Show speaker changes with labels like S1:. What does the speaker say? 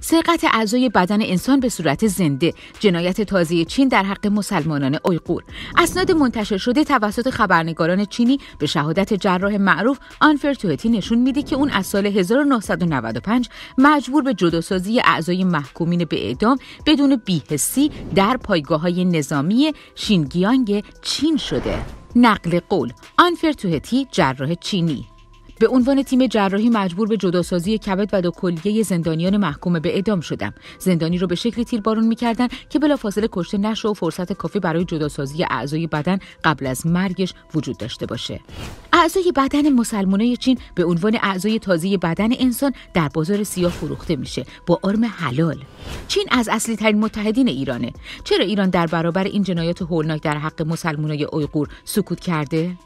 S1: سرقت اعضای بدن انسان به صورت زنده جنایت تازه چین در حق مسلمانان اویغور اسناد منتشر شده توسط خبرنگاران چینی به شهادت جراح معروف آنفر نشون میده که اون از سال 1995 مجبور به جداسازی اعضای محکومین به اعدام بدون بیهسی در پایگاه های نظامی شینگیانگ چین شده نقل قول آنفرتوهتی جراح چینی به عنوان تیم جراحی مجبور به جداسازی کبد و دو کلیه زندانیان محکوم به اعدام شدم زندانی رو به شکلی تیربارون میکردن که بلافاصله کشته نشه و فرصت کافی برای جداسازی اعضای بدن قبل از مرگش وجود داشته باشه اعضای بدن مسلمانای چین به عنوان اعضای تازه بدن انسان در بازار سیاه فروخته میشه با آرم حلال چین از اصلی ترین متحدین ایرانه چرا ایران در برابر این جنایات هولناک در حق مسلمانای اویغور سکوت کرده